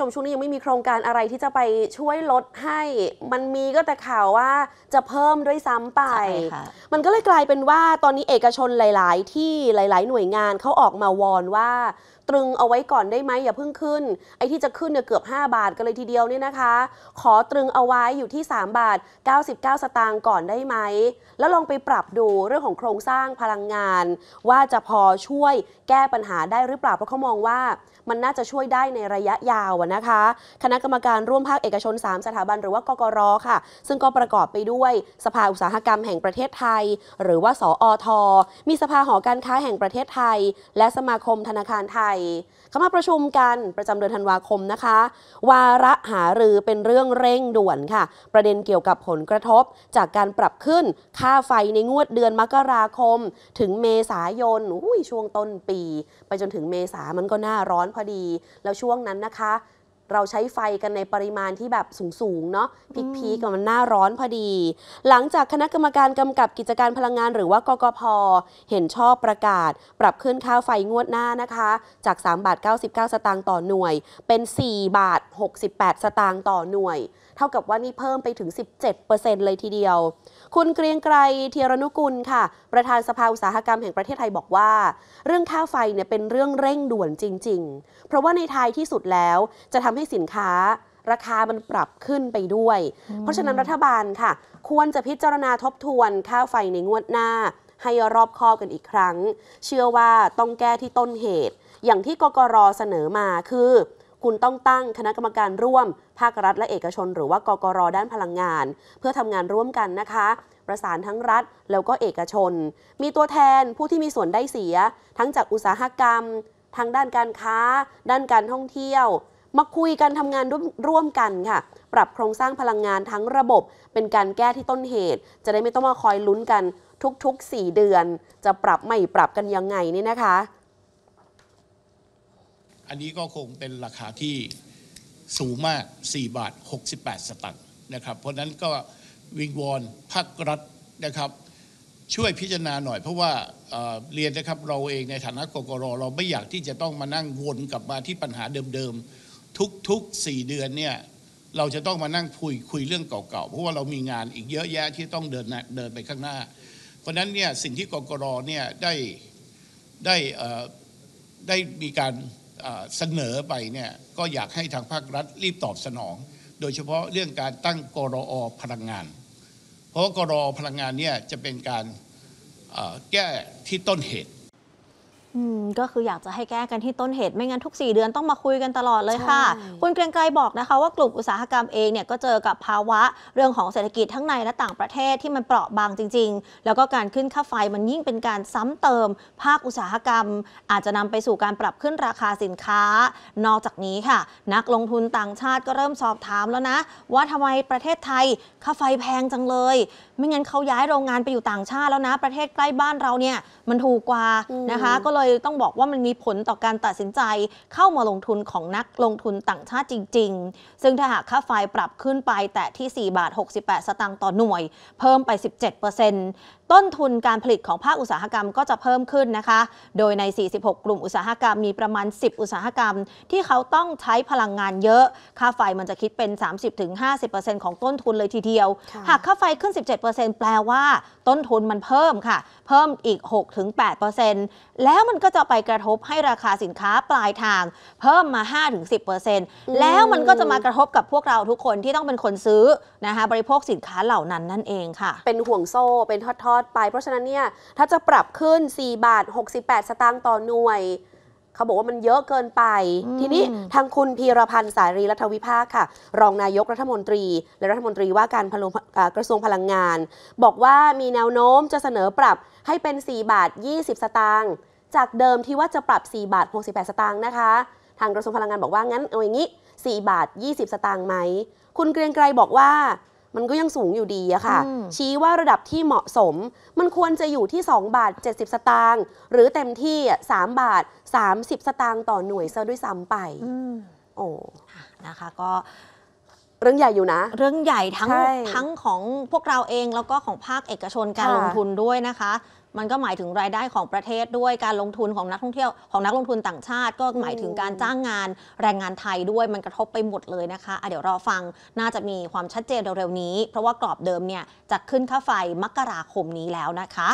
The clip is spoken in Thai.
ชมช่วงนี้ยังไม่มีโครงการอะไรที่จะไปช่วยลดให้ มันมีก็แต่ข่าวว่าจะเพิ่มด้วยซ้ำไปมันก็เลยกลายเป็นว่าตอนนี้เอกชนหลาย ๆ ที่หลาย ๆ หน่วยงานเขาออกมาวอนว่าตรึงเอาไว้ก่อนได้ไหมอย่าเพิ่งขึ้น ไอ้ที่จะขึ้นเนี่ยเกือบ 5 บาทกันเลยทีเดียวเนี่ยนะคะ ขอตรึงเอาไว้อยู่ที่ 3 บาท 99สตางค์ก่อนได้ไหมแล้วลองไปปรับดูเรื่องของโครงสร้างพลังงาน ว่าจะพอช่วยแก้ปัญหาได้หรือเปล่าเพราะเขามองว่ามันน่าจะช่วยได้ในระยะยาวนะคะคณะกรรมการร่วมภาค เอกชน 3 สถาบันหรือว่ากกรค่ะ ซึ่งก็ประกอบไปด้วยสภาอุตสาหกรรมแห่งประเทศไทย หรือว่าสออทอมีสภาหอการค้าแห่งประเทศไทย และสมาคมธนาคารไทยเข้ามาประชุมกันประจำเดือนธันวาคมนะคะวาระหารือเป็นเรื่องเร่งด่วนค่ะ ประเด็นเกี่ยวกับผลกระทบ จากการปรับขึ้นค่าไฟในงวดเดือนมกราคม ถึงเมษายนช่วงต้นปี ไปจนถึงเมษามันก็หน้าร้อนพอดีแล้วช่วงนั้นนะคะเราใช้ไฟกันในปริมาณที่แบบสูง ๆ เนาะพิกพีกับมันหน้าร้อนพอดี หลังจากคณะกรรมการกำกับกิจการพลังงานหรือว่ากกพเห็นชอบประกาศ ปรับขึ้นค่าไฟงวดหน้านะคะ จาก 3 บาท 99 สตางค์ต่อหน่วยเป็น 4 บาท 68 สตางค์ต่อหน่วย เท่ากับว่านี่เพิ่มไปถึง 17%เลยทีเดียว คุณเกรียงไกรเทียรนุกุลค่ะ ประธานสภาอุตสาหกรรมแห่งประเทศไทยบอกว่า เรื่องค่าไฟเนี่ยเป็นเรื่องเร่งด่วนจริง ๆ เพราะว่าในไทยที่สุดแล้วจะทำให้สินค้า ราคามันปรับขึ้นไปด้วย เพราะฉะนั้นรัฐบาลค่ะ ควรจะพิจารณาทบทวนค่าไฟในงวดหน้า ให้รอบคอบกันอีกครั้ง เชื่อว่าต้องแก้ที่ต้นเหตุ อย่างที่กกรเสนอมาคือ คุณต้องตั้งคณะกรรมการร่วม ภาครัฐและเอกชน หรือว่ากกรด้านพลังงาน เพื่อทำงานร่วมกันนะคะ ประสานทั้งรัฐแล้วก็เอกชน มีตัวแทนผู้ที่มีส่วนได้เสียทั้งจากอุตสาหกรรมทางด้านการค้า ด้านการท่องเที่ยวมาคุยกันทำงานร่วมกันค่ะ ปรับโครงสร้างพลังงานทั้งระบบเป็นการแก้ที่ต้นเหตุ จะได้ไม่ต้องมาคอยลุ้นกันทุกๆ 4 เดือน จะปรับใหม่ปรับกันยังไงนี่นะคะ อันนี้ก็คงเป็นราคาที่สูงมาก 4 บาท 68 สตางค์นะครับเพราะนั้นก็วิงวอนภาครัฐนะครับ ช่วยพิจารณาหน่อยเพราะว่าเเรียนนะครับเราเองในฐานะกกรเราไม่อยากที่จะต้องมานั่งวนกลับมาที่ปัญหาเดิมทุกๆ 4 เดือนเนี่ยเราจะต้องมานั่งคุยคุยเรื่องเก่าๆเพราะว่าเรามีงานอีกเยอะแยะที่ต้องเดินเดินไปข้างหน้า เพราะนั้นเนี่ยสิ่งที่กกรเนี่ยได้ได้ได้มีการเสนอไปเนี่ยก็อยากให้ทางภาครัฐรีบตอบสนอง โดยเฉพาะเรื่องการตั้งกรอพลังงาน เพราะกรอพลังงานเนี่ยจะเป็นการแก้ที่ต้นเหตุอืมก็คืออยากจะให้แก้กันที่ต้นเหตุ ไม่งั้นทุก 4 เดือนต้องมาคุยกันตลอดเลยค่ะ คุณเกรียงไกรบอกนะคะ ว่ากลุ่มอุตสาหกรรมเองเนี่ยก็เจอกับภาวะเรื่องของเศรษฐกิจทั้งในและต่างประเทศที่มันเปราะบางจริงๆ แล้วก็การขึ้นค่าไฟมันยิ่งเป็นการซ้ำเติมภาคอุตสาหกรรม อาจจะนำไปสู่การปรับขึ้นราคาสินค้า นอกจากนี้ค่ะ นักลงทุนต่างชาติก็เริ่มสอบถามแล้วนะว่าทำไมประเทศไทยค่าไฟแพงจังเลย ไม่งั้นเขาย้ายโรงงานไปอยู่ต่างชาติแล้วนะ ประเทศใกล้บ้านเราเนี่ยมันถูกกว่านะคะก็เลยยต้องบอกว่ามันมีผลต่อการตัดสินใจเข้ามาลงทุนของนักลงทุนต่างชาติจริงๆ ซึ่งถ้าหากค่าไฟปรับขึ้นไปแต่ที่ 4 บาท 68 สตางค์ต่อหน่วย เพิ่มไป 17%เต้นทุนการผลิตของภาคอุตสาหกรรมก็จะเพิ่มขึ้นนะคะ โดยใน 46 กลุ่มอุตสาหกรรมมีประมาณ 10 อุตสาหกรรม ที่เขาต้องใช้พลังงานเยอะ ค่าไฟมันจะคิดเป็น 30-50%ของต้นทุนเลยทีเดียว หากค่าไฟขึ้น 17%แปลว่าต้นทุนมันเพิ่มค่ะ เพิ่มอีก 6-8%แล้วมันก็จะไปกระทบให้ราคาสินค้าปลายทางเพิ่มมา 5-10%แล้วมันก็จะมากระทบกับพวกเราทุกคนที่ต้องเป็นคนซื้อนะคะบริโภคสินค้าเหล่านั้นนั่นเองค่ะ เป็นห่วงโซ่เป็นทอดอดไปเพราะฉะนั้นเนี่ยถ้าจะปรับขึ้น 4 บาท 68 สตางค์ต่อหน่วยเขาบอกว่ามันเยอะเกินไป ทีนี้ทางคุณพีรพันธ์สารีรัฐวิภาคค่ะ รองนายกรัฐมนตรีและรัฐมนตรีว่าการกระทรวงพลังงานบอกว่ามีแนวโน้มจะเสนอปรับให้เป็น 4 บาท 20 สตางค์จากเดิมที่ว่าจะปรับ 4 บาท 68 สตางค์นะคะ ทางกระทรวงพลังงานบอกว่างั้นเอาอย่างนี้4บาท 20 สตางค์ไหมคุณเกรียงไกรบอกว่ามันก็ยังสูงอยู่ดีอะค่ะ ชี้ว่าระดับที่เหมาะสม มันควรจะอยู่ที่2บาท70 สตางค์หรือเต็มที่ 3 บาท30 สตางค์ต่อหน่วยซะด้วยซ้ำไปโอ้นะคะก็เรื่องใหญ่อยู่นะ เรื่องใหญ่ทั้งทั้งของพวกเราเองแล้วก็ของภาคเอกชนการลงทุนด้วยนะคะ มันก็หมายถึงรายได้ของประเทศด้วยการลงทุนของนักท่องเที่ยวของนักลงทุนต่างชาติ ก็หมายถึงการจ้างงานแรงงานไทยด้วยมันกระทบไปหมดเลยนะคะะเดี๋ยวรอฟังน่าจะมีความชัดเจนเร็วๆนี้ เพราะว่ากรอบเดิมเนี่ยจะขึ้นค่าไฟมกราคมนี้แล้วนะคะ